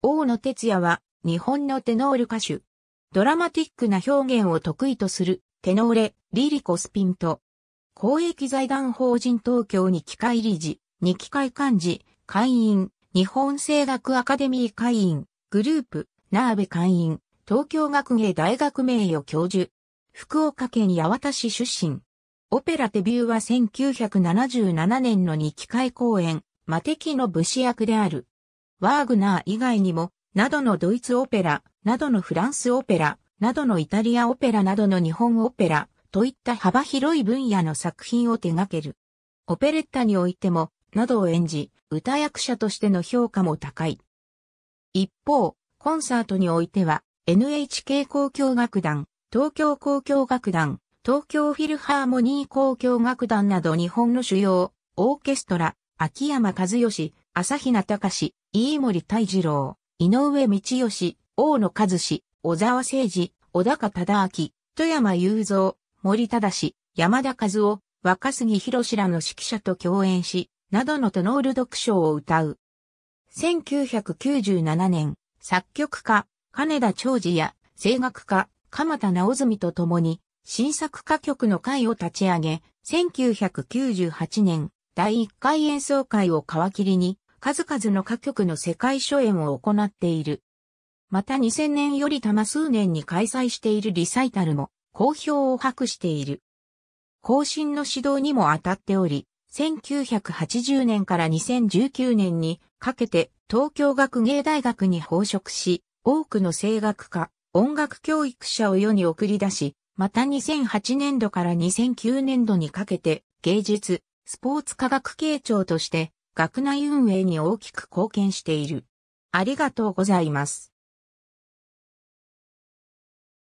大野哲也は日本のテノール歌手。ドラマティックな表現を得意とするテノーレ、リリコスピント。公益財団法人東京に機会理事、二機会幹事、会員、日本政学アカデミー会員、グループ、ナーベ会員、東京学芸大学名誉教授。福岡県八幡市出身。オペラデビューは1977年の二機会公演、魔敵の武士役である。ワーグナー以外にも、などのドイツオペラ、などのフランスオペラ、などのイタリアオペラなどの日本オペラ、といった幅広い分野の作品を手掛ける。オペレッタにおいても、などを演じ、歌役者としての評価も高い。一方、コンサートにおいては、NHK 交響楽団、東京交響楽団、東京フィルハーモニー交響楽団など日本の主要、オーケストラ、秋山和義、朝比奈隆、飯森泰二郎、井上道義、大野和志、小沢誠二、小高忠明、富山雄三、森忠、山田和夫、若杉博らの指揮者と共演し、などのトノール読書を歌う。1997年、作曲家、金田長治や声楽家、鎌田直澄と共に、新作歌曲の会を立ち上げ、1998年、第1回演奏会を皮切りに、数々の歌曲の世界初演を行っている。また2000年より多摩数年に開催しているリサイタルも好評を博している。更新の指導にも当たっており、1980年から2019年にかけて東京学芸大学に報職し、多くの声楽家、音楽教育者を世に送り出し、また2008年度から2009年度にかけて芸術、スポーツ科学系長として学内運営に大きく貢献している。ありがとうございます。